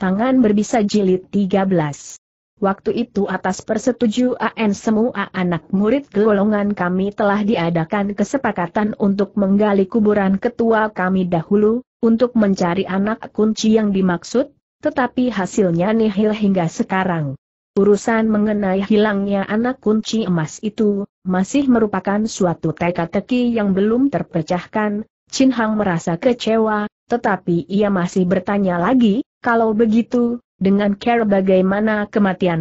Tangan berbisa jilid 13. Waktu itu atas persetujuan semua anak murid golongan kami telah diadakan kesepakatan untuk menggali kuburan ketua kami dahulu, untuk mencari anak kunci yang dimaksud, tetapi hasilnya nihil hingga sekarang. Urusan mengenai hilangnya anak kunci emas itu, masih merupakan suatu teka-teki yang belum terpecahkan, Chin Hang merasa kecewa, tetapi ia masih bertanya lagi, kalau begitu, dengan care bagaimana kematian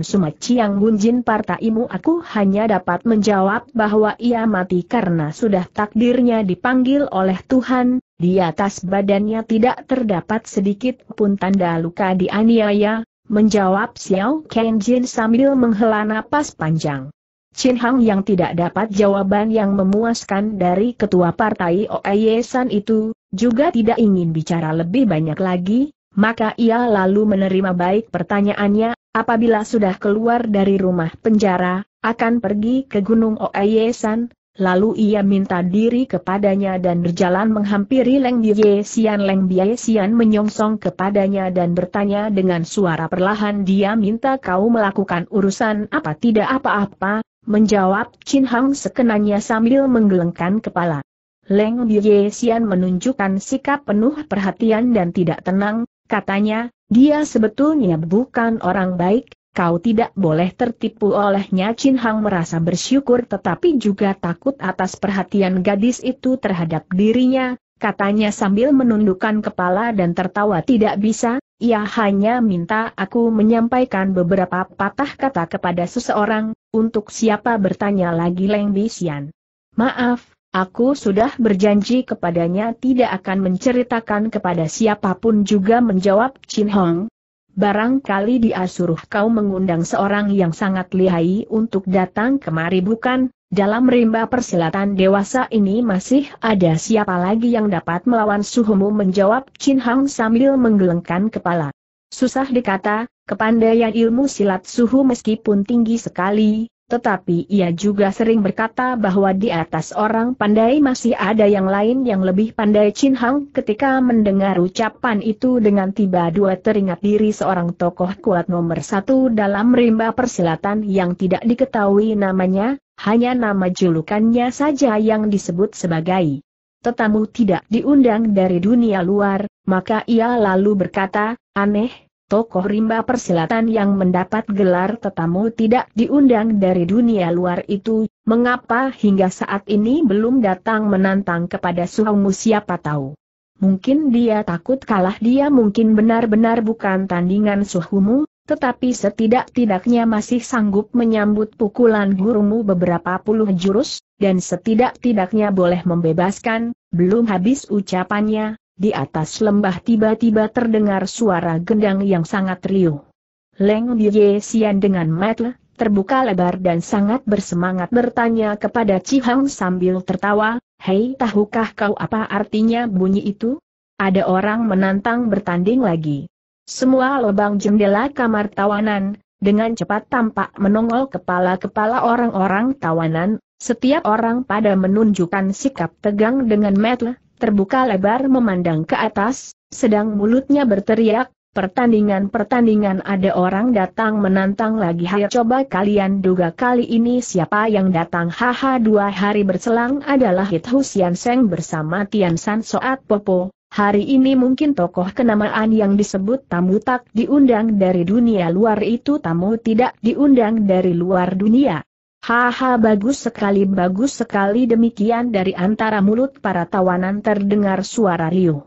yang Bunjin partaimu aku hanya dapat menjawab bahwa ia mati karena sudah takdirnya dipanggil oleh Tuhan, di atas badannya tidak terdapat sedikit pun tanda luka dianiaya, menjawab Xiao Kenjin sambil menghela napas panjang. Chin Hang yang tidak dapat jawaban yang memuaskan dari ketua partai Oye San itu, juga tidak ingin bicara lebih banyak lagi, maka ia lalu menerima baik pertanyaannya, apabila sudah keluar dari rumah penjara, akan pergi ke Gunung Oeyesan, lalu ia minta diri kepadanya dan berjalan menghampiri Leng Bie Sian. Leng Bie Sian menyongsong kepadanya dan bertanya dengan suara perlahan dia minta kau melakukan urusan apa tidak apa-apa, menjawab Chin Hang sekenanya sambil menggelengkan kepala. Leng Bie Sian menunjukkan sikap penuh perhatian dan tidak tenang, Katanya, dia sebetulnya bukan orang baik, kau tidak boleh tertipu olehnya Chin Hang merasa bersyukur tetapi juga takut atas perhatian gadis itu terhadap dirinya, katanya sambil menundukkan kepala dan tertawa tidak bisa, ia hanya minta aku menyampaikan beberapa patah kata kepada seseorang, untuk siapa bertanya lagi Leng Bixian. Maaf, Aku sudah berjanji kepadanya tidak akan menceritakan kepada siapapun juga menjawab Chin Hong. Barangkali dia suruh kau mengundang seorang yang sangat lihai untuk datang kemari bukan? Dalam rimba persilatan dewasa ini masih ada siapa lagi yang dapat melawan suhumu menjawab Chin Hong sambil menggelengkan kepala. Susah dikata, kepandaian ilmu silat suhu meskipun tinggi sekali, tetapi ia juga sering berkata bahwa di atas orang pandai masih ada yang lain yang lebih pandai Chin Hang ketika mendengar ucapan itu dengan tiba dua teringat diri seorang tokoh kuat nomor satu dalam rimba persilatan yang tidak diketahui namanya, hanya nama julukannya saja yang disebut sebagai tetamu tidak diundang dari dunia luar, maka ia lalu berkata, aneh, tokoh rimba persilatan yang mendapat gelar tetamu tidak diundang dari dunia luar itu, mengapa hingga saat ini belum datang menantang kepada suhumu siapa tahu. Mungkin dia takut kalah dia mungkin benar-benar bukan tandingan suhumu, tetapi setidak-tidaknya masih sanggup menyambut pukulan gurumu beberapa puluh jurus, dan setidak-tidaknya boleh membebaskan, belum habis ucapannya, di atas lembah tiba-tiba terdengar suara gendang yang sangat riuh. Leng Diye sian dengan metel, terbuka lebar dan sangat bersemangat bertanya kepada Cihang sambil tertawa, Hei tahukah kau apa artinya bunyi itu? Ada orang menantang bertanding lagi. Semua lubang jendela kamar tawanan, dengan cepat tampak menongol kepala-kepala orang-orang tawanan, setiap orang pada menunjukkan sikap tegang dengan metel, terbuka lebar memandang ke atas, sedang mulutnya berteriak, pertandingan-pertandingan ada orang datang menantang lagi Hai coba kalian duga kali ini siapa yang datang Haha dua hari berselang adalah Hit Husian Seng bersama Tian San Soat Popo Hari ini mungkin tokoh kenamaan yang disebut tamu tak diundang dari dunia luar itu tamu tidak diundang dari luar dunia Haha bagus sekali bagus sekali demikian dari antara mulut para tawanan terdengar suara riuh.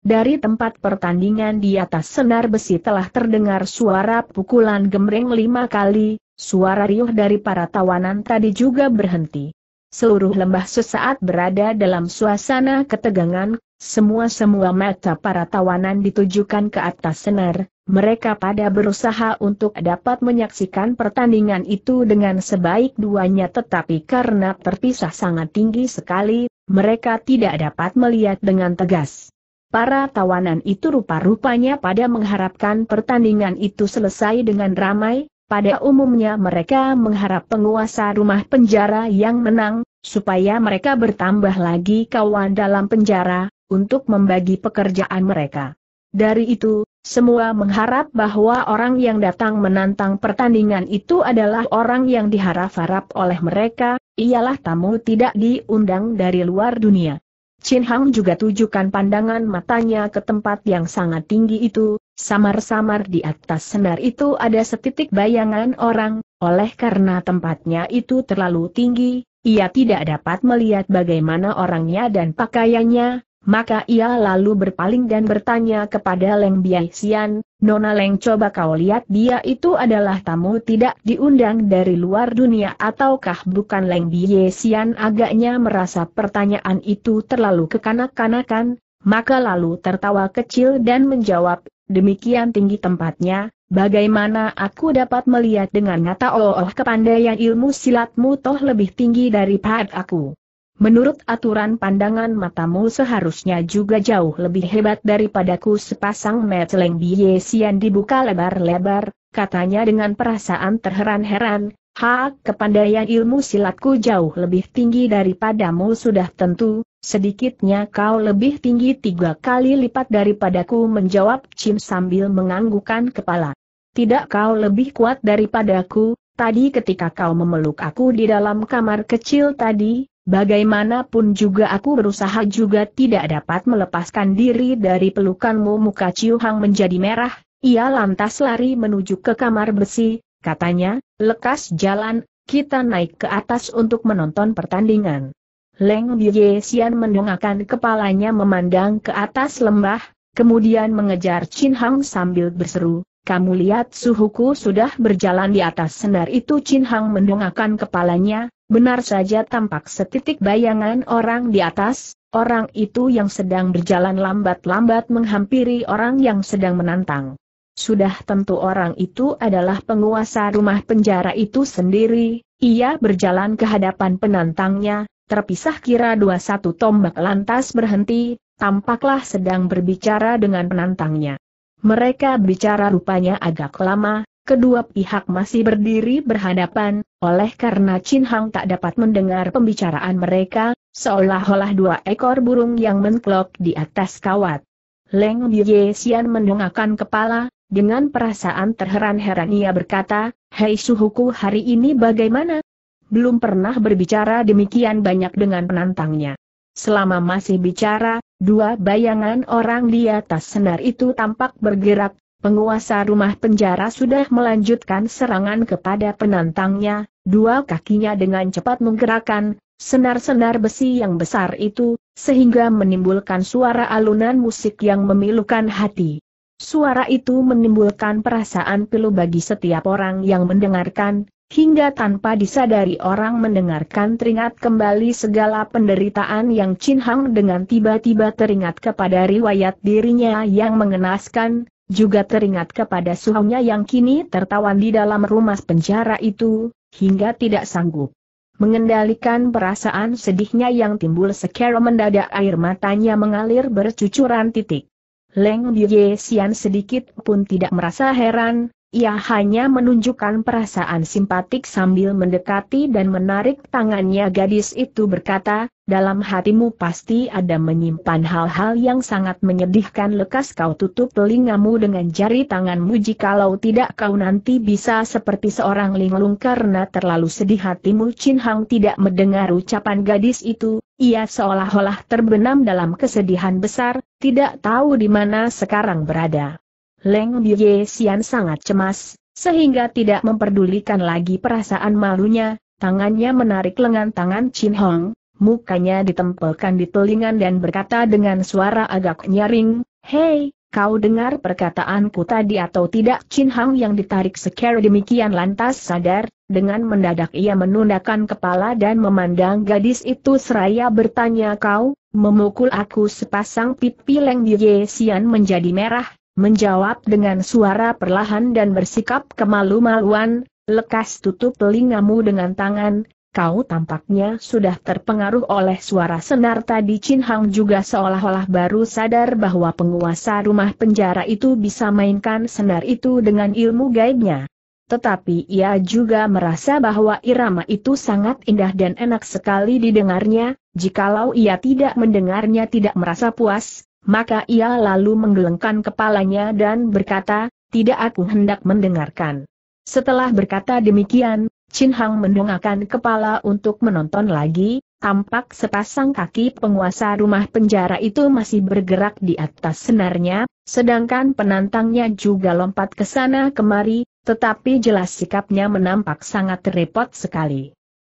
Dari tempat pertandingan di atas senar besi telah terdengar suara pukulan gemreng lima kali, suara riuh dari para tawanan tadi juga berhenti. Seluruh lembah sesaat berada dalam suasana ketegangan, semua-semua mata para tawanan ditujukan ke atas senar, mereka pada berusaha untuk dapat menyaksikan pertandingan itu dengan sebaik duanya tetapi karena terpisah sangat tinggi sekali, mereka tidak dapat melihat dengan tegas. Para tawanan itu rupa-rupanya pada mengharapkan pertandingan itu selesai dengan ramai, pada umumnya mereka mengharap penguasa rumah penjara yang menang, supaya mereka bertambah lagi kawan dalam penjara, untuk membagi pekerjaan mereka. Dari itu, semua mengharap bahwa orang yang datang menantang pertandingan itu adalah orang yang diharap-harap oleh mereka, ialah tamu tidak diundang dari luar dunia. Chin Hang juga tujukan pandangan matanya ke tempat yang sangat tinggi itu, samar-samar di atas senar itu ada setitik bayangan orang, oleh karena tempatnya itu terlalu tinggi, ia tidak dapat melihat bagaimana orangnya dan pakaiannya, maka ia lalu berpaling dan bertanya kepada Leng Xian, Nona Leng coba kau lihat dia itu adalah tamu tidak diundang dari luar dunia ataukah bukan Leng Xian? agaknya merasa pertanyaan itu terlalu kekanak-kanakan, maka lalu tertawa kecil dan menjawab, demikian tinggi tempatnya, Bagaimana aku dapat melihat dengan mata oh, oh kepandaian ilmu silatmu toh lebih tinggi daripada aku? Menurut aturan pandangan matamu seharusnya juga jauh lebih hebat daripadaku sepasang meteleng biye sian dibuka lebar-lebar, katanya dengan perasaan terheran-heran, hak kepandaian ilmu silatku jauh lebih tinggi daripadamu sudah tentu, sedikitnya kau lebih tinggi tiga kali lipat daripadaku menjawab Cim sambil menganggukan kepala. Tidak kau lebih kuat daripadaku, tadi ketika kau memeluk aku di dalam kamar kecil tadi, Bagaimanapun juga aku berusaha juga tidak dapat melepaskan diri dari pelukanmu muka Ciu Hang menjadi merah, ia lantas lari menuju ke kamar besi, katanya, lekas jalan, kita naik ke atas untuk menonton pertandingan. Leng Bie Xian mendongakkan kepalanya memandang ke atas lembah, kemudian mengejar Chin Hang sambil berseru, kamu lihat suhuku sudah berjalan di atas senar itu Chin Hang mendongakkan kepalanya, Benar saja tampak setitik bayangan orang di atas, orang itu yang sedang berjalan lambat-lambat menghampiri orang yang sedang menantang. Sudah tentu orang itu adalah penguasa rumah penjara itu sendiri, ia berjalan ke hadapan penantangnya, terpisah kira dua satu tombak lantas berhenti, tampaklah sedang berbicara dengan penantangnya. Mereka bicara rupanya agak lama, kedua pihak masih berdiri berhadapan, oleh karena Chin Hang tak dapat mendengar pembicaraan mereka, seolah-olah dua ekor burung yang mengklok di atas kawat. Leng Ye Xian mendongakkan kepala, dengan perasaan terheran-heran ia berkata, Hei suhuku hari ini bagaimana? Belum pernah berbicara demikian banyak dengan penantangnya. Selama masih bicara, dua bayangan orang di atas senar itu tampak bergerak, Penguasa rumah penjara sudah melanjutkan serangan kepada penantangnya, dua kakinya dengan cepat menggerakkan, senar-senar besi yang besar itu, sehingga menimbulkan suara alunan musik yang memilukan hati. Suara itu menimbulkan perasaan pilu bagi setiap orang yang mendengarkan, hingga tanpa disadari orang mendengarkan teringat kembali segala penderitaan yang Chin Hang dengan tiba-tiba teringat kepada riwayat dirinya yang mengenaskan, juga teringat kepada suhunya yang kini tertawan di dalam rumah penjara itu, hingga tidak sanggup. Mengendalikan perasaan sedihnya yang timbul secara mendadak air matanya mengalir bercucuran titik. Leng Ye Sian sedikit pun tidak merasa heran, ia hanya menunjukkan perasaan simpatik sambil mendekati dan menarik tangannya gadis itu berkata, dalam hatimu pasti ada menyimpan hal-hal yang sangat menyedihkan lekas kau tutup telingamu dengan jari tanganmu jikalau tidak kau nanti bisa seperti seorang linglung karena terlalu sedih hatimu Chin Hang tidak mendengar ucapan gadis itu, ia seolah-olah terbenam dalam kesedihan besar, tidak tahu di mana sekarang berada. Leng Ye Xian sangat cemas, sehingga tidak memperdulikan lagi perasaan malunya, tangannya menarik lengan tangan Chin Hong, mukanya ditempelkan di telingan dan berkata dengan suara agak nyaring, Hei, kau dengar perkataanku tadi atau tidak Chin Hong yang ditarik sekali demikian lantas sadar, dengan mendadak ia menundakan kepala dan memandang gadis itu seraya bertanya kau, memukul aku sepasang pipi Leng Ye Xian menjadi merah, menjawab dengan suara perlahan dan bersikap kemalu-maluan, lekas tutup telingamu dengan tangan, kau tampaknya sudah terpengaruh oleh suara senar tadi Chin Hang juga seolah-olah baru sadar bahwa penguasa rumah penjara itu bisa mainkan senar itu dengan ilmu gaibnya. Tetapi ia juga merasa bahwa irama itu sangat indah dan enak sekali didengarnya, jikalau ia tidak mendengarnya tidak merasa puas, maka ia lalu menggelengkan kepalanya dan berkata, tidak aku hendak mendengarkan. Setelah berkata demikian, Chin Hang mendongakkan kepala untuk menonton lagi, tampak sepasang kaki penguasa rumah penjara itu masih bergerak di atas senarnya, sedangkan penantangnya juga lompat ke sana kemari, tetapi jelas sikapnya menampak sangat repot sekali.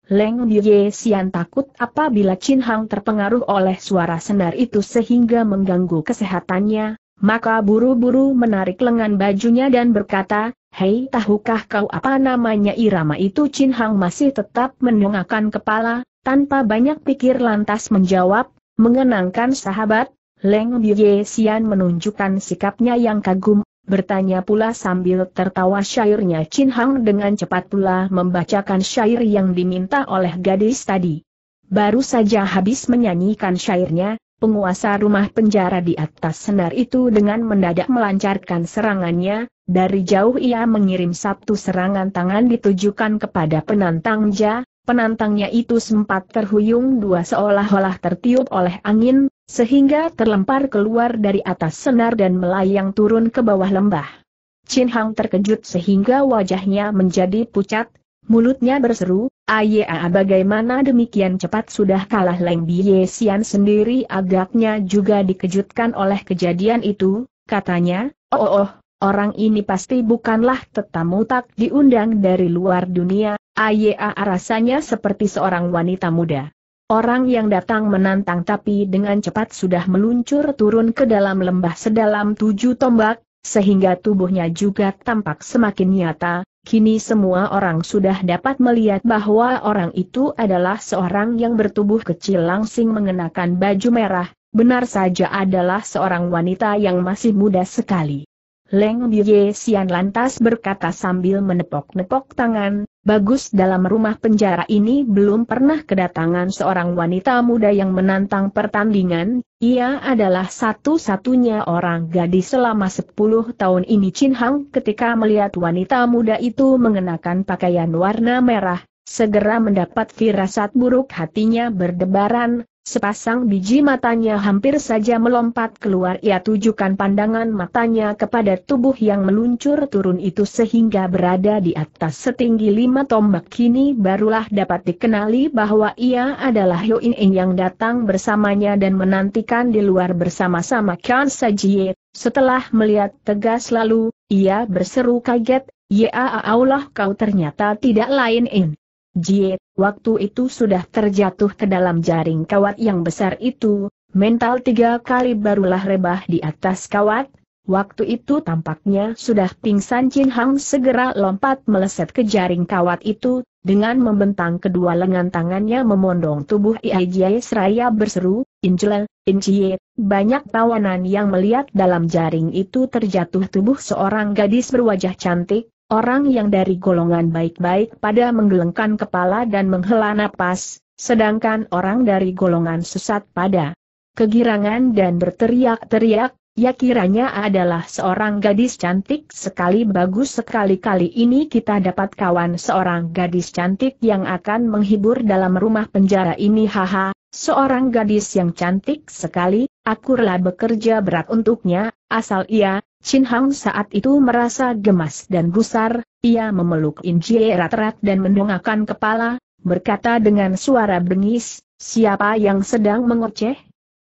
Leng Ye Xian takut apabila Chin Hang terpengaruh oleh suara senar itu sehingga mengganggu kesehatannya, maka buru-buru menarik lengan bajunya dan berkata, Hei tahukah kau apa namanya irama itu Chin Hang masih tetap mendongakkan kepala, tanpa banyak pikir lantas menjawab, mengenangkan sahabat, Leng Ye Xian menunjukkan sikapnya yang kagum Bertanya pula sambil tertawa syairnya Chin Hang dengan cepat pula membacakan syair yang diminta oleh gadis tadi. Baru saja habis menyanyikan syairnya, penguasa rumah penjara di atas senar itu dengan mendadak melancarkan serangannya, dari jauh ia mengirim satu serangan tangan ditujukan kepada penantang Ja, Penantangnya itu sempat terhuyung dua seolah-olah tertiup oleh angin, sehingga terlempar keluar dari atas senar dan melayang turun ke bawah lembah. Chin Hang terkejut sehingga wajahnya menjadi pucat, mulutnya berseru, Ayaa ah, ah, bagaimana demikian cepat sudah kalah Leng Bie Xian sendiri agaknya juga dikejutkan oleh kejadian itu, katanya, oh oh, oh orang ini pasti bukanlah tetamu tak diundang dari luar dunia, Aya ah, ah, rasanya seperti seorang wanita muda. Orang yang datang menantang tapi dengan cepat sudah meluncur turun ke dalam lembah sedalam tujuh tombak, sehingga tubuhnya juga tampak semakin nyata, kini semua orang sudah dapat melihat bahwa orang itu adalah seorang yang bertubuh kecil langsing mengenakan baju merah, benar saja adalah seorang wanita yang masih muda sekali. Leng Biye Sian lantas berkata sambil menepok-nepok tangan, bagus dalam rumah penjara ini belum pernah kedatangan seorang wanita muda yang menantang pertandingan, ia adalah satu-satunya orang gadis selama 10 tahun ini Chin Hang ketika melihat wanita muda itu mengenakan pakaian warna merah, segera mendapat firasat buruk hatinya berdebaran, Sepasang biji matanya hampir saja melompat keluar ia tujukan pandangan matanya kepada tubuh yang meluncur turun itu sehingga berada di atas setinggi lima tombak kini barulah dapat dikenali bahwa ia adalah Yo In In yang datang bersamanya dan menantikan di luar bersama-sama Kan Sajie. Setelah melihat tegas lalu, ia berseru kaget, Ya Allah kau ternyata tidak lain In. Jie, waktu itu sudah terjatuh ke dalam jaring kawat yang besar itu, mental tiga kali barulah rebah di atas kawat, waktu itu tampaknya sudah pingsan Jin Hang segera lompat meleset ke jaring kawat itu, dengan membentang kedua lengan tangannya memondong tubuh Iai Jie seraya berseru, Injil, Injie, banyak tawanan yang melihat dalam jaring itu terjatuh tubuh seorang gadis berwajah cantik, Orang yang dari golongan baik-baik pada menggelengkan kepala dan menghela napas, sedangkan orang dari golongan sesat pada kegirangan dan berteriak-teriak, ya kiranya adalah seorang gadis cantik sekali bagus sekali kali ini kita dapat kawan seorang gadis cantik yang akan menghibur dalam rumah penjara ini haha, seorang gadis yang cantik sekali, akurlah bekerja berat untuknya, asal ia, Chin Hang saat itu merasa gemas dan gusar, ia memeluk In Jie erat-erat dan mendongakkan kepala, berkata dengan suara bengis, siapa yang sedang mengoceh?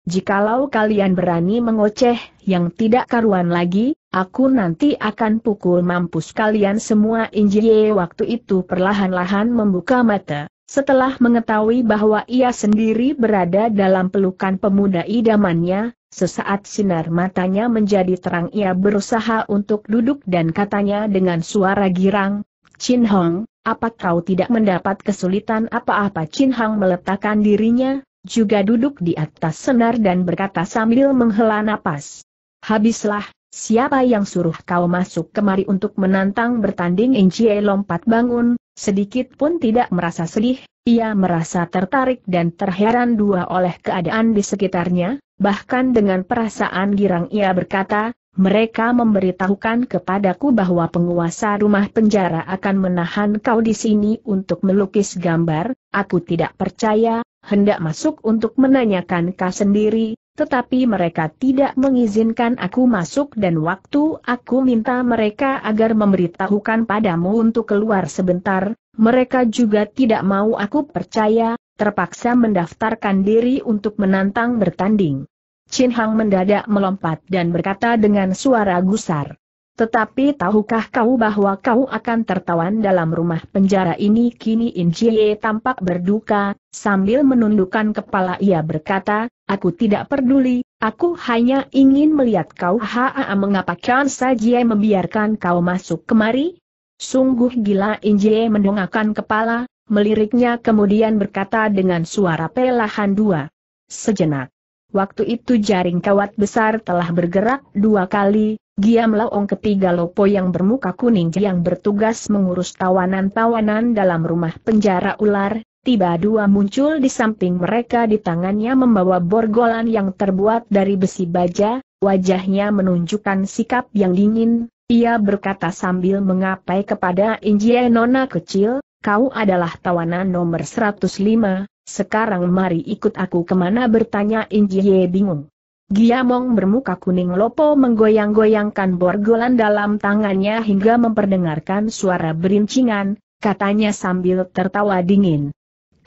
Jikalau kalian berani mengoceh yang tidak karuan lagi, aku nanti akan pukul mampus kalian semua In Jie waktu itu perlahan-lahan membuka mata. Setelah mengetahui bahwa ia sendiri berada dalam pelukan pemuda idamannya, Sesaat sinar matanya menjadi terang ia berusaha untuk duduk dan katanya dengan suara girang, Chin Hong, apa kau tidak mendapat kesulitan apa-apa Chin Hong meletakkan dirinya, juga duduk di atas senar dan berkata sambil menghela nafas, Habislah, siapa yang suruh kau masuk kemari untuk menantang bertanding Enjie lompat bangun, sedikit pun tidak merasa sedih, ia merasa tertarik dan terheran dua oleh keadaan di sekitarnya, bahkan dengan perasaan girang ia berkata, mereka memberitahukan kepadaku bahwa penguasa rumah penjara akan menahan kau di sini untuk melukis gambar, aku tidak percaya, hendak masuk untuk menanyakan kau sendiri, tetapi mereka tidak mengizinkan aku masuk dan waktu aku minta mereka agar memberitahukan padamu untuk keluar sebentar, mereka juga tidak mau aku percaya, terpaksa mendaftarkan diri untuk menantang bertanding. Chin Hang mendadak melompat dan berkata dengan suara gusar. Tetapi tahukah kau bahwa kau akan tertawan dalam rumah penjara ini? Kini In Jie tampak berduka, sambil menundukkan kepala ia berkata, Aku tidak peduli, aku hanya ingin melihat kau haa mengapa Kan saja membiarkan kau masuk kemari? Sungguh gila Jie mendongakkan kepala, meliriknya kemudian berkata dengan suara pelahan dua. Sejenak. Waktu itu jaring kawat besar telah bergerak dua kali, Giam Laong ketiga Lopo yang bermuka kuning yang bertugas mengurus tawanan-tawanan dalam rumah penjara ular, tiba dua muncul di samping mereka di tangannya membawa borgolan yang terbuat dari besi baja, wajahnya menunjukkan sikap yang dingin, ia berkata sambil mengapai kepada Injie Nona kecil, kau adalah tawanan nomor 105, sekarang mari ikut aku kemana bertanya Injie bingung. Giamong bermuka kuning lopo menggoyang-goyangkan borgolan dalam tangannya hingga memperdengarkan suara berincingan, katanya sambil tertawa dingin.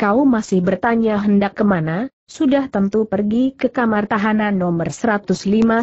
Kau masih bertanya hendak kemana, sudah tentu pergi ke kamar tahanan nomor 105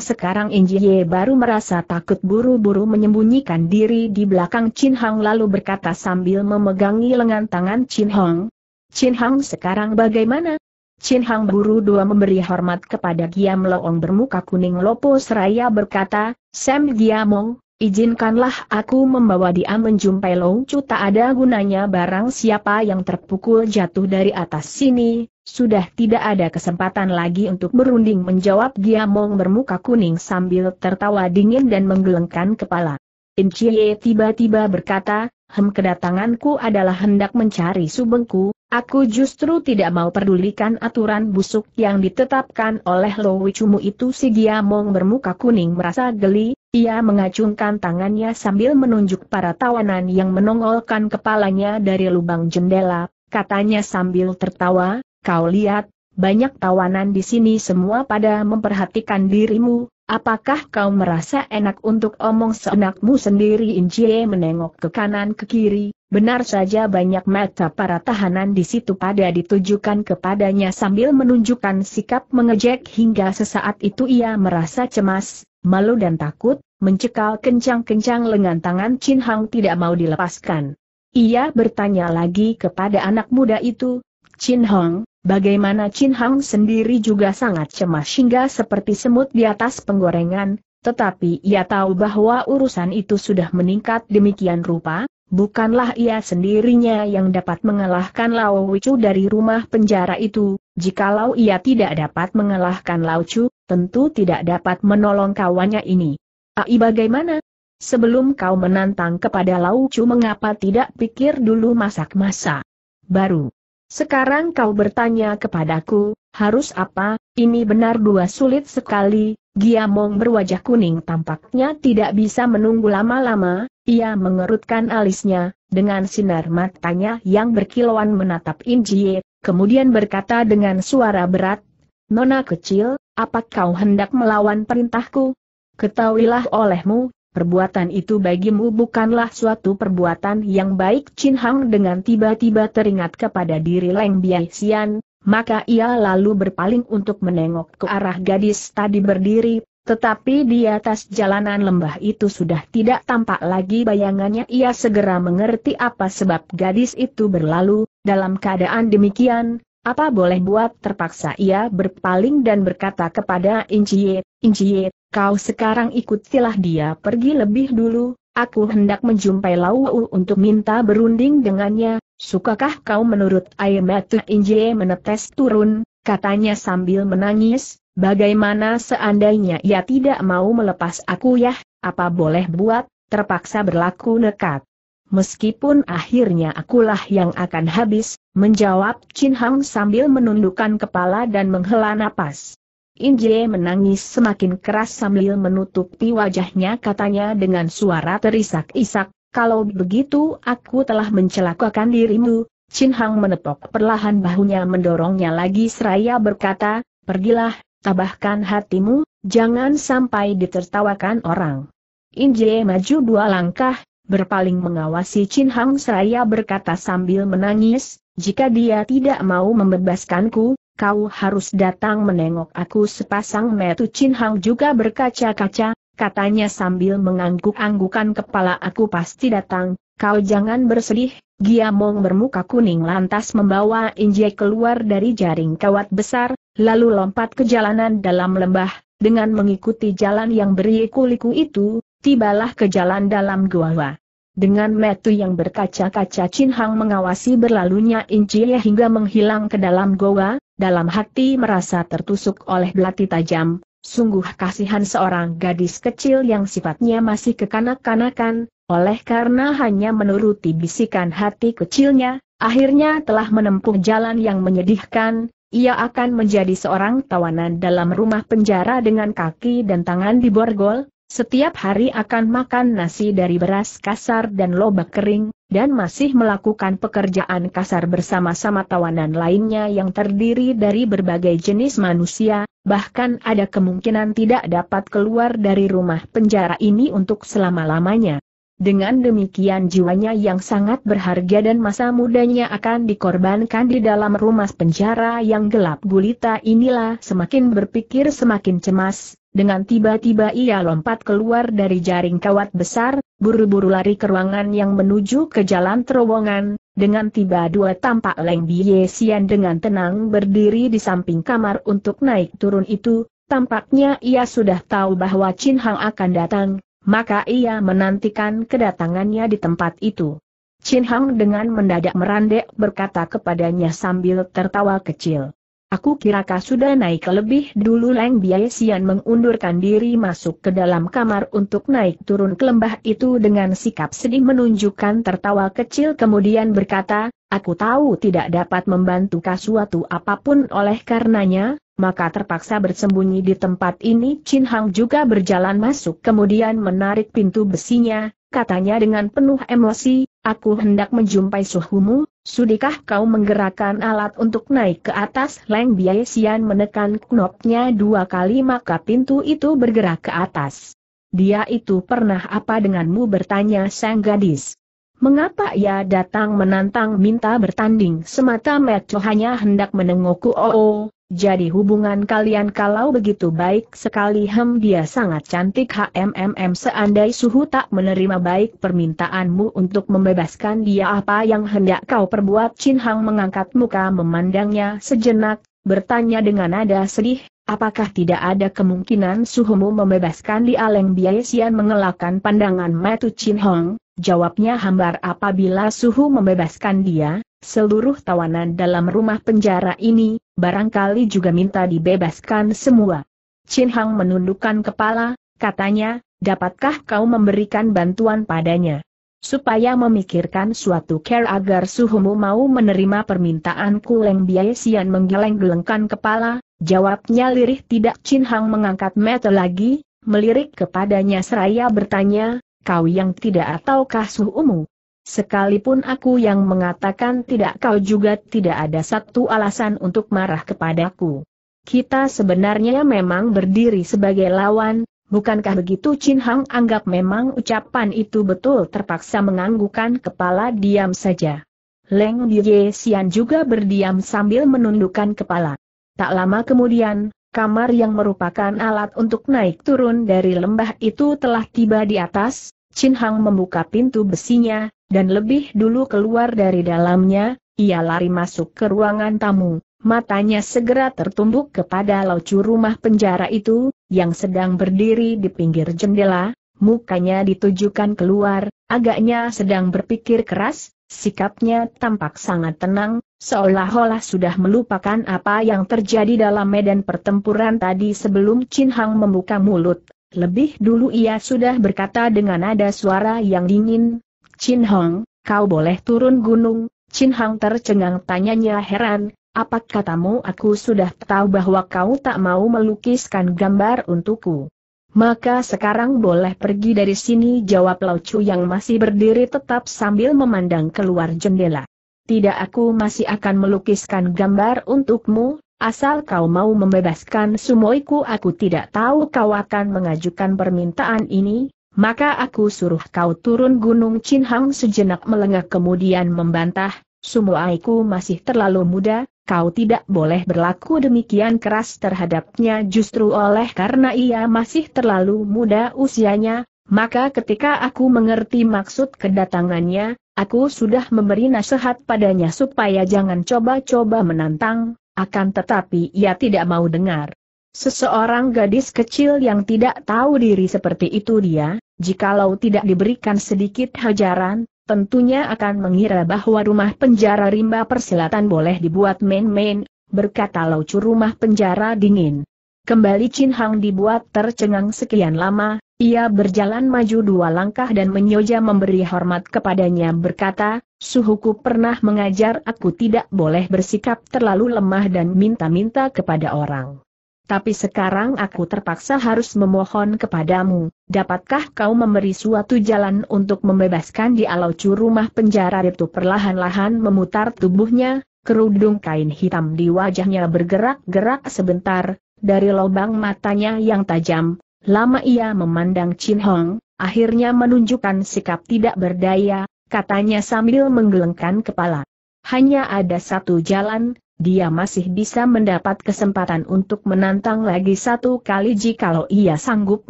sekarang Injie baru merasa takut buru-buru menyembunyikan diri di belakang Chin Hong lalu berkata sambil memegangi lengan tangan Chin Hong, Chin Hang sekarang bagaimana? Chin Hang buru dua memberi hormat kepada Giam Loong bermuka kuning Lopo Seraya berkata, Sam Giamong, izinkanlah aku membawa dia menjumpai Loong. Chu tak ada gunanya barang siapa yang terpukul jatuh dari atas sini, sudah tidak ada kesempatan lagi untuk berunding menjawab Giamong bermuka kuning sambil tertawa dingin dan menggelengkan kepala. Incie tiba-tiba berkata, Hem kedatanganku adalah hendak mencari subengku, Aku justru tidak mau pedulikan aturan busuk yang ditetapkan oleh Lowi Cumu itu si Giamong bermuka kuning merasa geli, ia mengacungkan tangannya sambil menunjuk para tawanan yang menongolkan kepalanya dari lubang jendela, katanya sambil tertawa, kau lihat, banyak tawanan di sini semua pada memperhatikan dirimu, apakah kau merasa enak untuk omong seenakmu sendiri Injie menengok ke kanan ke kiri, Benar saja banyak mata para tahanan di situ pada ditujukan kepadanya sambil menunjukkan sikap mengejek hingga sesaat itu ia merasa cemas, malu dan takut, mencekal kencang-kencang lengan tangan Chin Hang tidak mau dilepaskan. Ia bertanya lagi kepada anak muda itu, Chin Hong, bagaimana Chin Hang sendiri juga sangat cemas hingga seperti semut di atas penggorengan, tetapi ia tahu bahwa urusan itu sudah meningkat demikian rupa, Bukanlah ia sendirinya yang dapat mengalahkan Lao Wicu dari rumah penjara itu, jikalau ia tidak dapat mengalahkan Lao Chu, tentu tidak dapat menolong kawannya ini. Ai ah, bagaimana? Sebelum kau menantang kepada Lau Chu mengapa tidak pikir dulu masak masa? Baru. Sekarang kau bertanya kepadaku, harus apa, ini benar dua sulit sekali, Giamong berwajah kuning tampaknya tidak bisa menunggu lama-lama, ia mengerutkan alisnya, dengan sinar matanya yang berkilauan menatap Injie, kemudian berkata dengan suara berat, Nona kecil, apa kau hendak melawan perintahku? Ketahuilah olehmu, perbuatan itu bagimu bukanlah suatu perbuatan yang baik Chin Hang dengan tiba-tiba teringat kepada diri Leng Xian, maka ia lalu berpaling untuk menengok ke arah gadis tadi berdiri, tetapi di atas jalanan lembah itu sudah tidak tampak lagi bayangannya ia segera mengerti apa sebab gadis itu berlalu, dalam keadaan demikian, apa boleh buat terpaksa ia berpaling dan berkata kepada Inciye, Inciye, kau sekarang ikutilah dia pergi lebih dulu, aku hendak menjumpai Lau untuk minta berunding dengannya, sukakah kau menurut Aimatu Inciye menetes turun, katanya sambil menangis, Bagaimana seandainya ia tidak mau melepas aku ya? apa boleh buat, terpaksa berlaku nekat. Meskipun akhirnya akulah yang akan habis, menjawab Chin Hang sambil menundukkan kepala dan menghela napas. Jie menangis semakin keras sambil menutupi wajahnya katanya dengan suara terisak-isak, kalau begitu aku telah mencelakakan dirimu, Chin Hang menepok perlahan bahunya mendorongnya lagi seraya berkata, pergilah, Tabahkan hatimu, jangan sampai ditertawakan orang. Inje maju dua langkah, berpaling mengawasi Chin Hang Seraya berkata sambil menangis, jika dia tidak mau membebaskanku, kau harus datang menengok aku sepasang metu Chin Hang juga berkaca-kaca, katanya sambil mengangguk-anggukan kepala aku pasti datang, kau jangan bersedih, Giamong bermuka kuning lantas membawa Injie keluar dari jaring kawat besar, lalu lompat ke jalanan dalam lembah, dengan mengikuti jalan yang beriku-liku itu, tibalah ke jalan dalam gua. Dengan metu yang berkaca-kaca Chin Hang mengawasi berlalunya Injie hingga menghilang ke dalam goa, dalam hati merasa tertusuk oleh belati tajam, sungguh kasihan seorang gadis kecil yang sifatnya masih kekanak-kanakan, oleh karena hanya menuruti bisikan hati kecilnya, akhirnya telah menempuh jalan yang menyedihkan, ia akan menjadi seorang tawanan dalam rumah penjara dengan kaki dan tangan di borgol. setiap hari akan makan nasi dari beras kasar dan lobak kering, dan masih melakukan pekerjaan kasar bersama-sama tawanan lainnya yang terdiri dari berbagai jenis manusia, bahkan ada kemungkinan tidak dapat keluar dari rumah penjara ini untuk selama-lamanya dengan demikian jiwanya yang sangat berharga dan masa mudanya akan dikorbankan di dalam rumah penjara yang gelap gulita inilah semakin berpikir semakin cemas, dengan tiba-tiba ia lompat keluar dari jaring kawat besar, buru-buru lari ke ruangan yang menuju ke jalan terowongan, dengan tiba dua tampak Leng Bie Sian dengan tenang berdiri di samping kamar untuk naik turun itu, tampaknya ia sudah tahu bahwa Chin Hang akan datang, maka ia menantikan kedatangannya di tempat itu. Chin Hang dengan mendadak merandek berkata kepadanya sambil tertawa kecil. Aku kira kau sudah naik lebih dulu Leng Biai Sian mengundurkan diri masuk ke dalam kamar untuk naik turun ke lembah itu dengan sikap sedih menunjukkan tertawa kecil kemudian berkata, Aku tahu tidak dapat membantu Kasuatu apapun oleh karenanya, maka terpaksa bersembunyi di tempat ini. Chin Hang juga berjalan masuk kemudian menarik pintu besinya, katanya dengan penuh emosi, aku hendak menjumpai suhumu, sudikah kau menggerakkan alat untuk naik ke atas? Leng Biai Xian menekan knopnya dua kali maka pintu itu bergerak ke atas. Dia itu pernah apa denganmu bertanya sang gadis. Mengapa ia datang menantang minta bertanding semata Meco hanya hendak menengoku oh, oh, oh, jadi hubungan kalian kalau begitu baik sekali hem dia sangat cantik HMMM seandai suhu tak menerima baik permintaanmu untuk membebaskan dia apa yang hendak kau perbuat Chin Hang mengangkat muka memandangnya sejenak, bertanya dengan nada sedih, Apakah tidak ada kemungkinan suhumu membebaskan di Aleng sian mengelakkan pandangan Matu Chin Hong? Jawabnya hambar apabila suhu membebaskan dia, seluruh tawanan dalam rumah penjara ini, barangkali juga minta dibebaskan semua. Chin Hang menundukkan kepala, katanya, dapatkah kau memberikan bantuan padanya? Supaya memikirkan suatu care agar suhumu mau menerima permintaanku Leng biaya Sian menggeleng-gelengkan kepala, jawabnya lirih tidak Chin Hang mengangkat mata lagi, melirik kepadanya seraya bertanya, kau yang tidak ataukah suhumu? Sekalipun aku yang mengatakan tidak kau juga tidak ada satu alasan untuk marah kepadaku. Kita sebenarnya memang berdiri sebagai lawan, bukankah begitu Chin Hang anggap memang ucapan itu betul terpaksa menganggukan kepala diam saja. Leng Ye Xian juga berdiam sambil menundukkan kepala. Tak lama kemudian, Kamar yang merupakan alat untuk naik turun dari lembah itu telah tiba di atas, Chin Hang membuka pintu besinya, dan lebih dulu keluar dari dalamnya, ia lari masuk ke ruangan tamu, matanya segera tertumbuk kepada laucu rumah penjara itu, yang sedang berdiri di pinggir jendela, mukanya ditujukan keluar, agaknya sedang berpikir keras, sikapnya tampak sangat tenang, seolah-olah sudah melupakan apa yang terjadi dalam medan pertempuran tadi sebelum Chin Hang membuka mulut. Lebih dulu ia sudah berkata dengan nada suara yang dingin, Chin Hong, kau boleh turun gunung, Chin Hang tercengang tanyanya heran, apa katamu aku sudah tahu bahwa kau tak mau melukiskan gambar untukku. Maka sekarang boleh pergi dari sini jawab Lao Chu yang masih berdiri tetap sambil memandang keluar jendela tidak aku masih akan melukiskan gambar untukmu, asal kau mau membebaskan sumoiku aku tidak tahu kau akan mengajukan permintaan ini, maka aku suruh kau turun gunung Cinhang sejenak melengah kemudian membantah, sumoiku masih terlalu muda, kau tidak boleh berlaku demikian keras terhadapnya justru oleh karena ia masih terlalu muda usianya, maka ketika aku mengerti maksud kedatangannya, Aku sudah memberi nasihat padanya supaya jangan coba-coba menantang, akan tetapi ia tidak mau dengar. Seseorang gadis kecil yang tidak tahu diri seperti itu dia, jikalau tidak diberikan sedikit hajaran, tentunya akan mengira bahwa rumah penjara rimba persilatan boleh dibuat main-main, berkata laucu rumah penjara dingin. Kembali Chin Hang dibuat tercengang sekian lama, ia berjalan maju dua langkah dan menyoja memberi hormat kepadanya berkata, Suhuku pernah mengajar aku tidak boleh bersikap terlalu lemah dan minta-minta kepada orang. Tapi sekarang aku terpaksa harus memohon kepadamu, dapatkah kau memberi suatu jalan untuk membebaskan di alaucu rumah penjara itu perlahan-lahan memutar tubuhnya, kerudung kain hitam di wajahnya bergerak-gerak sebentar, dari lubang matanya yang tajam, Lama ia memandang Chin Hong, akhirnya menunjukkan sikap tidak berdaya, katanya sambil menggelengkan kepala. Hanya ada satu jalan, dia masih bisa mendapat kesempatan untuk menantang lagi satu kali jikalau ia sanggup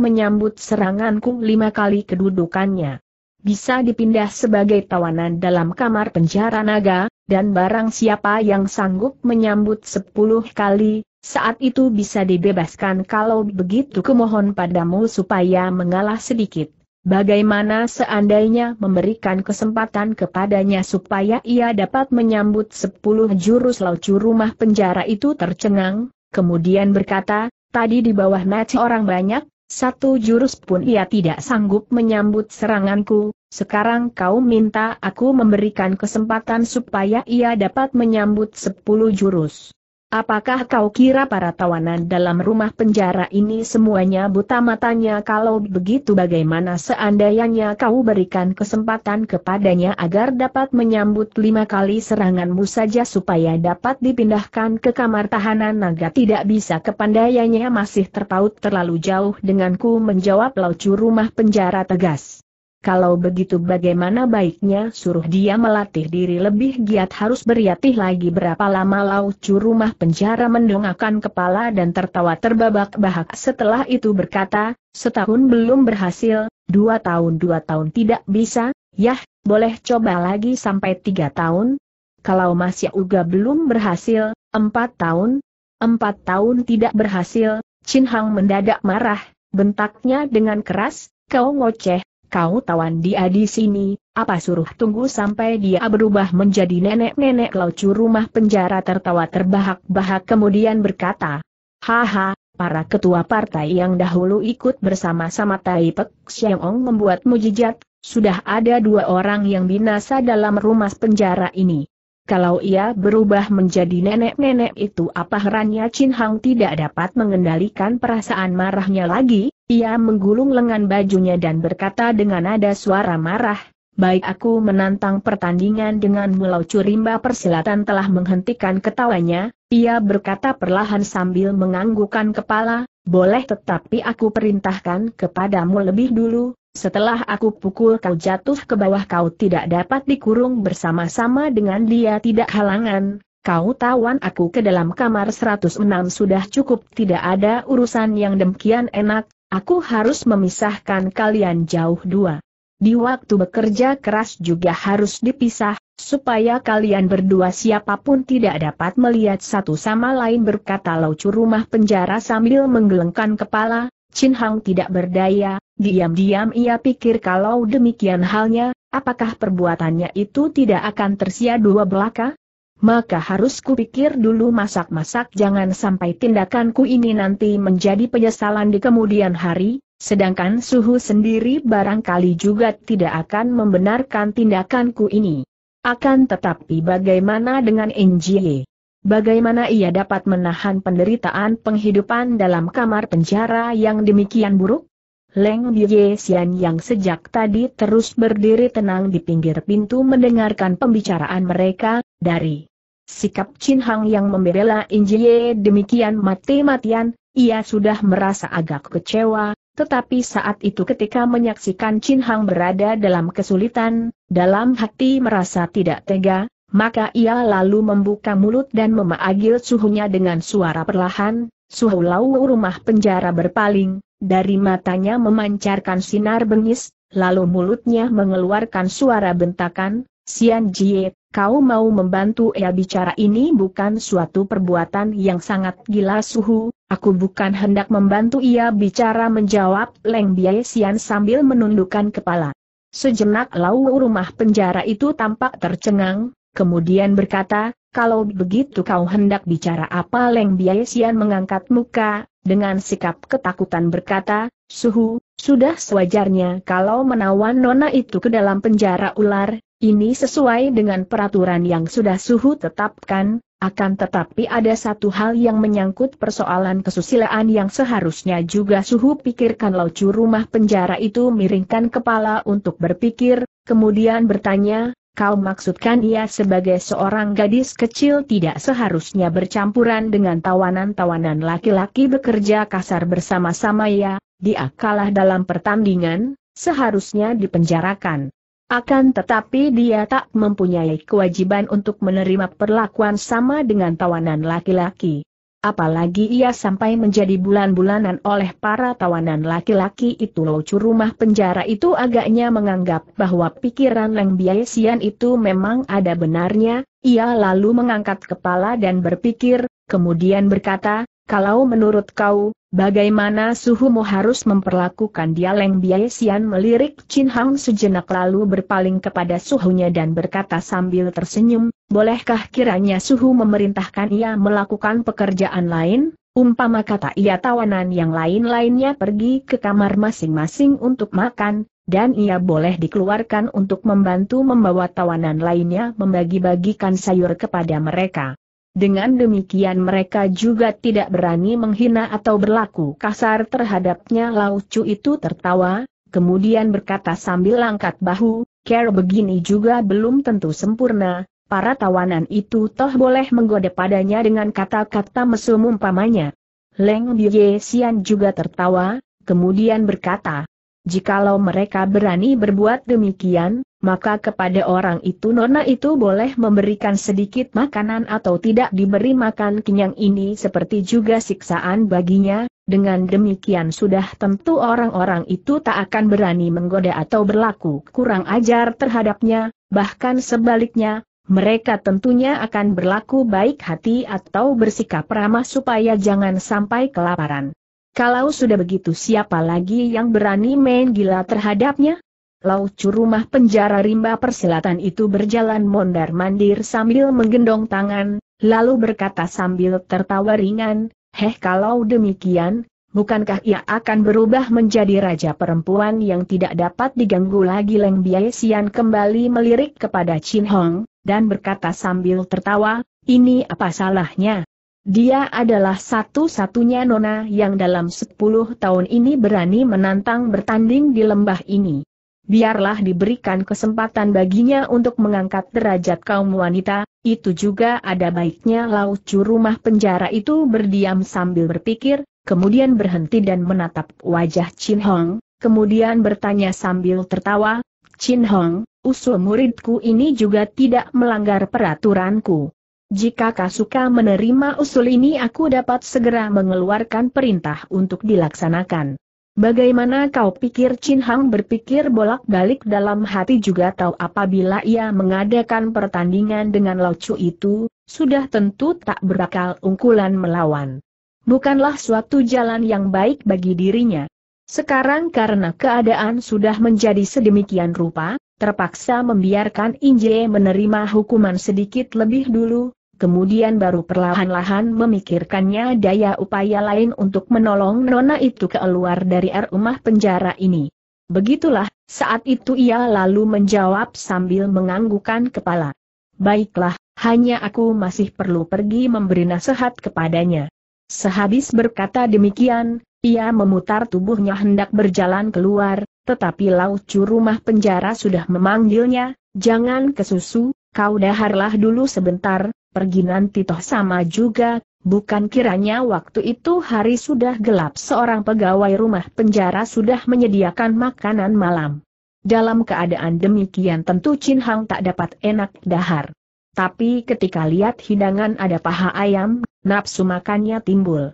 menyambut seranganku lima kali kedudukannya. Bisa dipindah sebagai tawanan dalam kamar penjara naga, dan barang siapa yang sanggup menyambut sepuluh kali, saat itu bisa dibebaskan kalau begitu kemohon padamu supaya mengalah sedikit. Bagaimana seandainya memberikan kesempatan kepadanya supaya ia dapat menyambut sepuluh jurus laucu rumah penjara itu tercengang, kemudian berkata, tadi di bawah naci orang banyak, satu jurus pun ia tidak sanggup menyambut seranganku, sekarang kau minta aku memberikan kesempatan supaya ia dapat menyambut sepuluh jurus. Apakah kau kira para tawanan dalam rumah penjara ini semuanya buta matanya kalau begitu bagaimana seandainya kau berikan kesempatan kepadanya agar dapat menyambut lima kali seranganmu saja supaya dapat dipindahkan ke kamar tahanan naga tidak bisa kepandaiannya masih terpaut terlalu jauh denganku menjawab laucu rumah penjara tegas. Kalau begitu bagaimana baiknya suruh dia melatih diri lebih giat harus beriatih lagi berapa lama Lau Cu rumah penjara mendongakkan kepala dan tertawa terbabak-bahak setelah itu berkata, setahun belum berhasil, dua tahun dua tahun tidak bisa, yah, boleh coba lagi sampai tiga tahun. Kalau masih uga belum berhasil, empat tahun, empat tahun tidak berhasil, Chin Hang mendadak marah, bentaknya dengan keras, kau ngoceh, Kau tawan dia di sini, apa suruh tunggu sampai dia berubah menjadi nenek-nenek laucu rumah penjara tertawa terbahak-bahak kemudian berkata. Haha, para ketua partai yang dahulu ikut bersama-sama Taipek Xiangong membuat mujijat, sudah ada dua orang yang binasa dalam rumah penjara ini. Kalau ia berubah menjadi nenek-nenek itu apa herannya Chin Hang tidak dapat mengendalikan perasaan marahnya lagi, ia menggulung lengan bajunya dan berkata dengan nada suara marah, Baik aku menantang pertandingan dengan Mulau Curimba persilatan telah menghentikan ketawanya, ia berkata perlahan sambil menganggukkan kepala, boleh tetapi aku perintahkan kepadamu lebih dulu, setelah aku pukul kau jatuh ke bawah kau tidak dapat dikurung bersama-sama dengan dia tidak halangan, kau tawan aku ke dalam kamar 106 sudah cukup tidak ada urusan yang demikian enak, aku harus memisahkan kalian jauh dua. Di waktu bekerja keras juga harus dipisah, supaya kalian berdua siapapun tidak dapat melihat satu sama lain berkata laucu rumah penjara sambil menggelengkan kepala, Chin Hang tidak berdaya, diam-diam ia pikir kalau demikian halnya, apakah perbuatannya itu tidak akan tersia dua belaka? Maka harus pikir dulu masak-masak jangan sampai tindakanku ini nanti menjadi penyesalan di kemudian hari, sedangkan suhu sendiri barangkali juga tidak akan membenarkan tindakanku ini. Akan tetapi bagaimana dengan NGY? Bagaimana ia dapat menahan penderitaan penghidupan dalam kamar penjara yang demikian buruk? Leng Bie Xian yang sejak tadi terus berdiri tenang di pinggir pintu mendengarkan pembicaraan mereka, dari sikap Chin Hang yang membela Jie demikian mati-matian, ia sudah merasa agak kecewa, tetapi saat itu ketika menyaksikan Chin Hang berada dalam kesulitan, dalam hati merasa tidak tega, maka ia lalu membuka mulut dan memaagil suhunya dengan suara perlahan, suhu lau rumah penjara berpaling, dari matanya memancarkan sinar bengis, lalu mulutnya mengeluarkan suara bentakan, Sian Jie, kau mau membantu ia bicara ini bukan suatu perbuatan yang sangat gila suhu, aku bukan hendak membantu ia bicara menjawab Leng Biai Sian sambil menundukkan kepala. Sejenak lau rumah penjara itu tampak tercengang, kemudian berkata, kalau begitu kau hendak bicara apa Leng Biaisian mengangkat muka, dengan sikap ketakutan berkata, Suhu, sudah sewajarnya kalau menawan nona itu ke dalam penjara ular, ini sesuai dengan peraturan yang sudah Suhu tetapkan, akan tetapi ada satu hal yang menyangkut persoalan kesusilaan yang seharusnya juga Suhu pikirkan laucu rumah penjara itu miringkan kepala untuk berpikir, kemudian bertanya, Kau maksudkan ia sebagai seorang gadis kecil tidak seharusnya bercampuran dengan tawanan-tawanan laki-laki bekerja kasar bersama-sama ya, dia kalah dalam pertandingan, seharusnya dipenjarakan. Akan tetapi dia tak mempunyai kewajiban untuk menerima perlakuan sama dengan tawanan laki-laki. Apalagi ia sampai menjadi bulan-bulanan oleh para tawanan laki-laki itu lucu rumah penjara itu agaknya menganggap bahwa pikiran Leng Biaisian itu memang ada benarnya, ia lalu mengangkat kepala dan berpikir, kemudian berkata, kalau menurut kau, bagaimana suhu suhumu harus memperlakukan dia Leng Biayesian melirik Chin Hang sejenak lalu berpaling kepada suhunya dan berkata sambil tersenyum, bolehkah kiranya suhu memerintahkan ia melakukan pekerjaan lain? Umpama kata ia tawanan yang lain-lainnya pergi ke kamar masing-masing untuk makan, dan ia boleh dikeluarkan untuk membantu membawa tawanan lainnya membagi-bagikan sayur kepada mereka. Dengan demikian mereka juga tidak berani menghina atau berlaku kasar terhadapnya Lao Chu itu tertawa, kemudian berkata sambil angkat bahu, care begini juga belum tentu sempurna, para tawanan itu toh boleh menggoda padanya dengan kata-kata mesum umpamanya. Leng Bie Sian juga tertawa, kemudian berkata, Jikalau mereka berani berbuat demikian, maka kepada orang itu nona itu boleh memberikan sedikit makanan atau tidak diberi makan kenyang ini seperti juga siksaan baginya, dengan demikian sudah tentu orang-orang itu tak akan berani menggoda atau berlaku kurang ajar terhadapnya, bahkan sebaliknya, mereka tentunya akan berlaku baik hati atau bersikap ramah supaya jangan sampai kelaparan. Kalau sudah begitu siapa lagi yang berani main gila terhadapnya? Laucu rumah penjara rimba persilatan itu berjalan mondar-mandir sambil menggendong tangan, lalu berkata sambil tertawa ringan, Heh kalau demikian, bukankah ia akan berubah menjadi raja perempuan yang tidak dapat diganggu lagi Leng Biaisian kembali melirik kepada Chin Hong, dan berkata sambil tertawa, ini apa salahnya? Dia adalah satu-satunya nona yang dalam sepuluh tahun ini berani menantang bertanding di lembah ini. Biarlah diberikan kesempatan baginya untuk mengangkat derajat kaum wanita, itu juga ada baiknya laut rumah penjara itu berdiam sambil berpikir, kemudian berhenti dan menatap wajah Chin Hong, kemudian bertanya sambil tertawa, Chin Hong, usul muridku ini juga tidak melanggar peraturanku. Jika suka menerima usul ini aku dapat segera mengeluarkan perintah untuk dilaksanakan. Bagaimana kau pikir Chin Hang berpikir bolak-balik dalam hati juga tahu apabila ia mengadakan pertandingan dengan Lao Chu itu, sudah tentu tak berakal ungkulan melawan. Bukanlah suatu jalan yang baik bagi dirinya. Sekarang karena keadaan sudah menjadi sedemikian rupa, terpaksa membiarkan Inje menerima hukuman sedikit lebih dulu, kemudian baru perlahan-lahan memikirkannya daya upaya lain untuk menolong Nona itu keluar dari rumah penjara ini. Begitulah, saat itu ia lalu menjawab sambil menganggukan kepala. Baiklah, hanya aku masih perlu pergi memberi nasihat kepadanya. Sehabis berkata demikian, ia memutar tubuhnya hendak berjalan keluar, tetapi laucu rumah penjara sudah memanggilnya, jangan kesusu, kau daharlah dulu sebentar, pergi nanti toh sama juga, bukan kiranya waktu itu hari sudah gelap seorang pegawai rumah penjara sudah menyediakan makanan malam. Dalam keadaan demikian tentu Chin Hang tak dapat enak dahar. Tapi ketika lihat hidangan ada paha ayam, nafsu makannya timbul.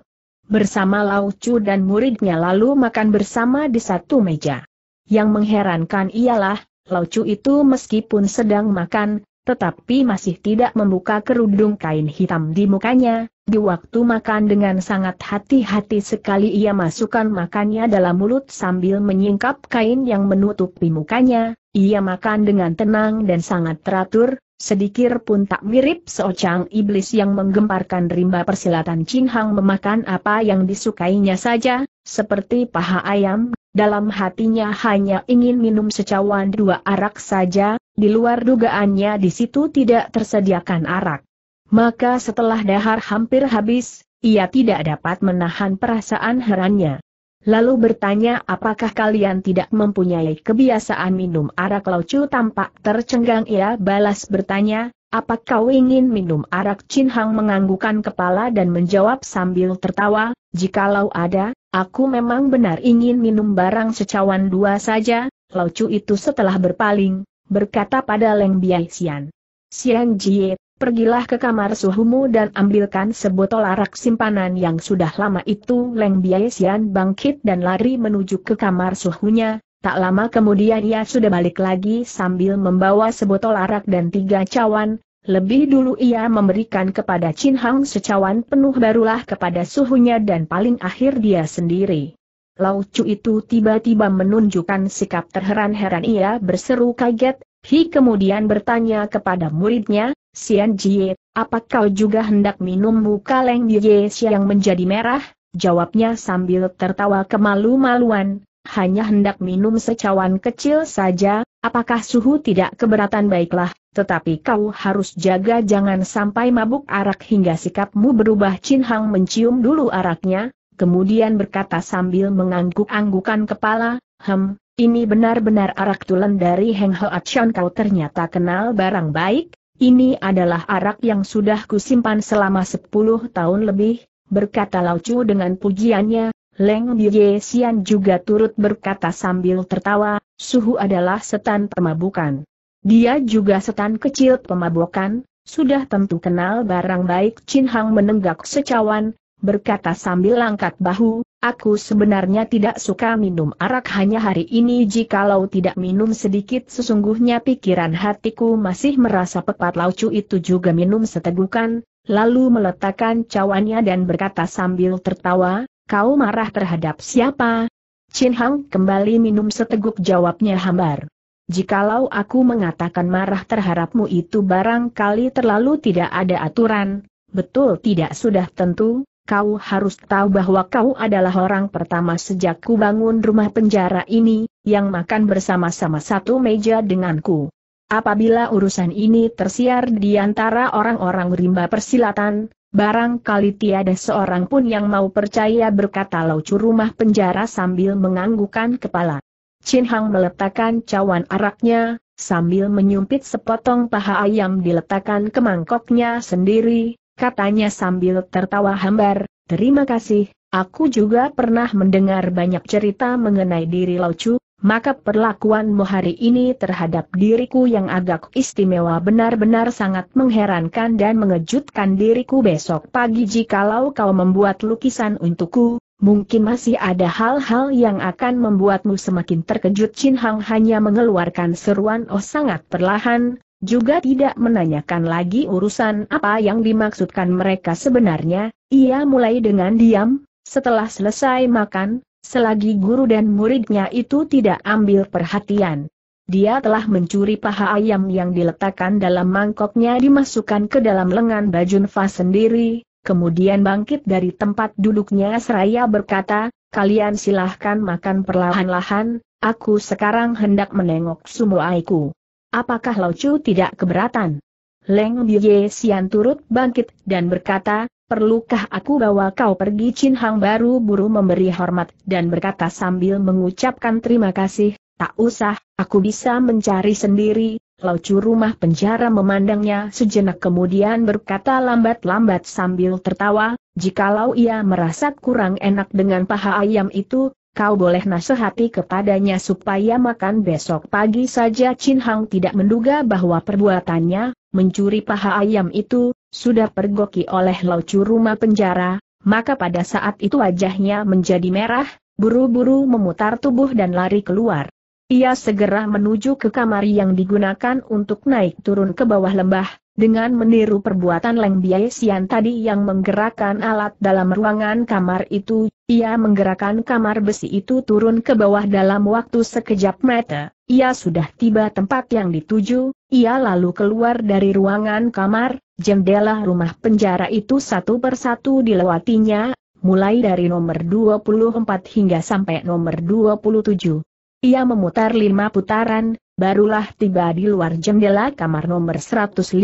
Bersama Lau Chu dan muridnya lalu makan bersama di satu meja. Yang mengherankan ialah, Lau Chu itu meskipun sedang makan, tetapi masih tidak membuka kerudung kain hitam di mukanya. Di waktu makan dengan sangat hati-hati sekali ia masukkan makannya dalam mulut sambil menyingkap kain yang menutupi mukanya, ia makan dengan tenang dan sangat teratur, sedikit pun tak mirip seocang iblis yang menggemparkan rimba persilatan Chin memakan apa yang disukainya saja, seperti paha ayam dalam hatinya hanya ingin minum secawan dua arak saja, di luar dugaannya di situ tidak tersediakan arak. Maka setelah dahar hampir habis, ia tidak dapat menahan perasaan herannya. Lalu bertanya apakah kalian tidak mempunyai kebiasaan minum arak laucu tampak tercenggang ia balas bertanya, apa kau ingin minum arak Chin Hang menganggukan kepala dan menjawab sambil tertawa, jikalau ada, aku memang benar ingin minum barang secawan dua saja, Chu itu setelah berpaling, berkata pada Leng Biai Xian. Xian Jie, pergilah ke kamar suhumu dan ambilkan sebotol arak simpanan yang sudah lama itu. Leng Biai Xian bangkit dan lari menuju ke kamar suhunya, Tak lama kemudian ia sudah balik lagi sambil membawa sebotol arak dan tiga cawan, lebih dulu ia memberikan kepada Chin Hang secawan penuh barulah kepada suhunya dan paling akhir dia sendiri. Lau Chu itu tiba-tiba menunjukkan sikap terheran-heran ia berseru kaget, Hi kemudian bertanya kepada muridnya, Sian Jie, apa kau juga hendak minum muka Leng Ye yang menjadi merah? Jawabnya sambil tertawa kemalu-maluan, hanya hendak minum secawan kecil saja, apakah suhu tidak keberatan baiklah, tetapi kau harus jaga jangan sampai mabuk arak hingga sikapmu berubah Chin Hang mencium dulu araknya, kemudian berkata sambil mengangguk-anggukan kepala, hem, ini benar-benar arak tulen dari Heng Ho Shan kau ternyata kenal barang baik, ini adalah arak yang sudah kusimpan selama 10 tahun lebih, berkata Lao Chu dengan pujiannya, Leng Ye Xian juga turut berkata sambil tertawa, suhu adalah setan pemabukan. Dia juga setan kecil pemabukan, sudah tentu kenal barang baik Chin Hang menenggak secawan, berkata sambil angkat bahu, aku sebenarnya tidak suka minum arak hanya hari ini jikalau tidak minum sedikit sesungguhnya pikiran hatiku masih merasa pepat laucu itu juga minum setegukan, lalu meletakkan cawannya dan berkata sambil tertawa, Kau marah terhadap siapa? Chin Hang kembali minum seteguk jawabnya hambar. Jikalau aku mengatakan marah terhadapmu itu barangkali terlalu tidak ada aturan, betul tidak sudah tentu, kau harus tahu bahwa kau adalah orang pertama sejak ku bangun rumah penjara ini, yang makan bersama-sama satu meja denganku. Apabila urusan ini tersiar di antara orang-orang rimba persilatan, Barangkali tiada seorang pun yang mau percaya berkata laucu rumah penjara sambil menganggukan kepala. Chin Hang meletakkan cawan araknya, sambil menyumpit sepotong paha ayam diletakkan ke mangkoknya sendiri, katanya sambil tertawa hambar, terima kasih, aku juga pernah mendengar banyak cerita mengenai diri laucu, maka perlakuanmu hari ini terhadap diriku yang agak istimewa benar-benar sangat mengherankan dan mengejutkan diriku besok pagi jikalau kau membuat lukisan untukku, mungkin masih ada hal-hal yang akan membuatmu semakin terkejut Chin Hang hanya mengeluarkan seruan oh sangat perlahan, juga tidak menanyakan lagi urusan apa yang dimaksudkan mereka sebenarnya, ia mulai dengan diam, setelah selesai makan, selagi guru dan muridnya itu tidak ambil perhatian. Dia telah mencuri paha ayam yang diletakkan dalam mangkoknya dimasukkan ke dalam lengan baju sendiri, kemudian bangkit dari tempat duduknya seraya berkata, kalian silahkan makan perlahan-lahan, aku sekarang hendak menengok sumuaiku. Apakah Chu tidak keberatan? Leng Biye Sian turut bangkit dan berkata, Perlukah aku bawa kau pergi Chin Hang baru buru memberi hormat dan berkata sambil mengucapkan terima kasih, tak usah, aku bisa mencari sendiri, laucu rumah penjara memandangnya sejenak kemudian berkata lambat-lambat sambil tertawa, jikalau ia merasa kurang enak dengan paha ayam itu, kau boleh nasihati kepadanya supaya makan besok pagi saja Chin Hang tidak menduga bahwa perbuatannya, mencuri paha ayam itu, sudah pergoki oleh laucu rumah penjara, maka pada saat itu wajahnya menjadi merah, buru-buru memutar tubuh dan lari keluar. Ia segera menuju ke kamar yang digunakan untuk naik turun ke bawah lembah, dengan meniru perbuatan Leng Biai Sian tadi yang menggerakkan alat dalam ruangan kamar itu, ia menggerakkan kamar besi itu turun ke bawah dalam waktu sekejap mata, ia sudah tiba tempat yang dituju, ia lalu keluar dari ruangan kamar, jendela rumah penjara itu satu persatu dilewatinya, mulai dari nomor 24 hingga sampai nomor 27. Ia memutar lima putaran, barulah tiba di luar jendela kamar nomor 105.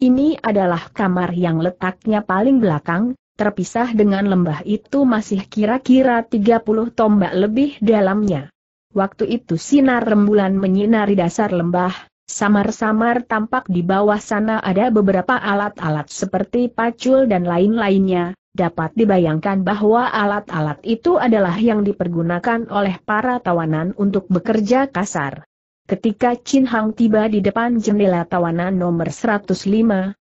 Ini adalah kamar yang letaknya paling belakang, terpisah dengan lembah itu masih kira-kira 30 tombak lebih dalamnya. Waktu itu sinar rembulan menyinari dasar lembah, Samar-samar tampak di bawah sana ada beberapa alat-alat seperti pacul dan lain-lainnya, dapat dibayangkan bahwa alat-alat itu adalah yang dipergunakan oleh para tawanan untuk bekerja kasar. Ketika Chin Hang tiba di depan jendela tawanan nomor 105,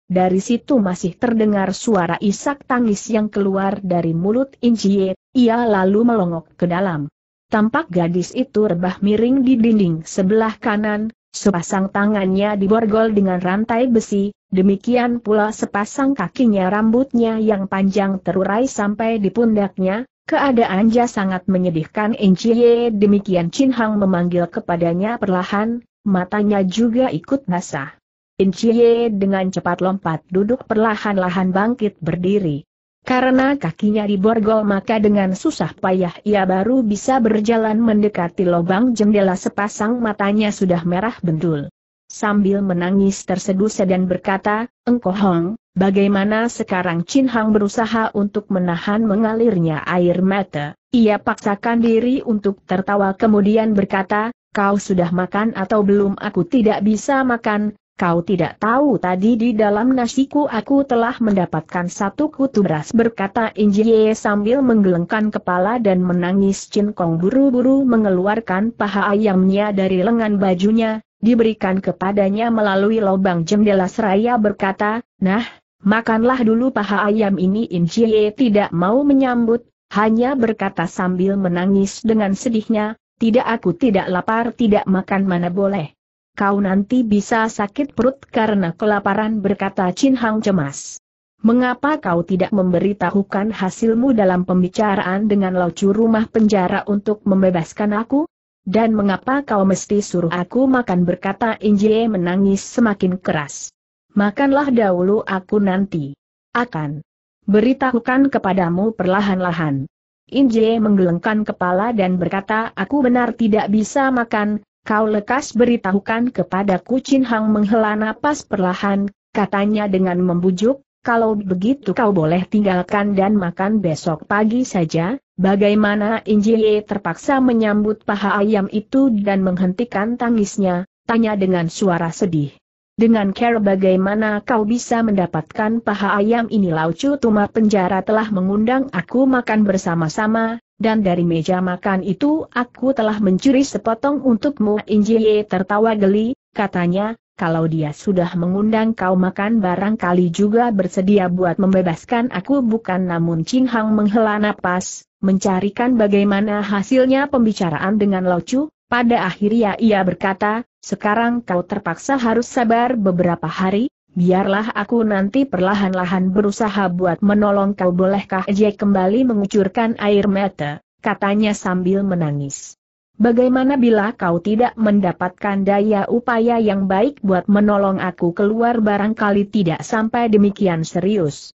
dari situ masih terdengar suara isak tangis yang keluar dari mulut Injie, ia lalu melongok ke dalam. Tampak gadis itu rebah miring di dinding sebelah kanan, Sepasang tangannya diborgol dengan rantai besi, demikian pula sepasang kakinya rambutnya yang panjang terurai sampai di pundaknya, Keadaan Ja sangat menyedihkan Enciye demikian Chin Hang memanggil kepadanya perlahan, matanya juga ikut basah. Enciye dengan cepat lompat duduk perlahan-lahan bangkit berdiri. Karena kakinya diborgol maka dengan susah payah ia baru bisa berjalan mendekati lubang jendela sepasang matanya sudah merah bendul. Sambil menangis terseduh dan berkata, Engkau Hong, bagaimana sekarang Chin Hang berusaha untuk menahan mengalirnya air mata. Ia paksakan diri untuk tertawa kemudian berkata, kau sudah makan atau belum aku tidak bisa makan, Kau tidak tahu tadi di dalam nasiku aku telah mendapatkan satu kutu beras berkata Injie sambil menggelengkan kepala dan menangis Chin Kong buru-buru mengeluarkan paha ayamnya dari lengan bajunya, diberikan kepadanya melalui lubang jendela seraya berkata, Nah, makanlah dulu paha ayam ini Injie tidak mau menyambut, hanya berkata sambil menangis dengan sedihnya, tidak aku tidak lapar tidak makan mana boleh kau nanti bisa sakit perut karena kelaparan berkata Chin Hang cemas. Mengapa kau tidak memberitahukan hasilmu dalam pembicaraan dengan locu rumah penjara untuk membebaskan aku? Dan mengapa kau mesti suruh aku makan berkata Injie menangis semakin keras. Makanlah dahulu aku nanti. Akan beritahukan kepadamu perlahan-lahan. Injie menggelengkan kepala dan berkata aku benar tidak bisa makan, Kau lekas beritahukan kepada kucing Hang menghela napas perlahan, katanya dengan membujuk, kalau begitu kau boleh tinggalkan dan makan besok pagi saja, bagaimana Injie terpaksa menyambut paha ayam itu dan menghentikan tangisnya, tanya dengan suara sedih. Dengan care bagaimana kau bisa mendapatkan paha ayam ini Lau Chu Tuma penjara telah mengundang aku makan bersama-sama, dan dari meja makan itu aku telah mencuri sepotong untukmu Injie tertawa geli, katanya, kalau dia sudah mengundang kau makan barangkali juga bersedia buat membebaskan aku bukan namun Chin Hang menghela napas, mencarikan bagaimana hasilnya pembicaraan dengan Chu. pada akhirnya ia berkata, sekarang kau terpaksa harus sabar beberapa hari, biarlah aku nanti perlahan-lahan berusaha buat menolong kau bolehkah Jack kembali mengucurkan air mata, katanya sambil menangis. Bagaimana bila kau tidak mendapatkan daya upaya yang baik buat menolong aku keluar barangkali tidak sampai demikian serius.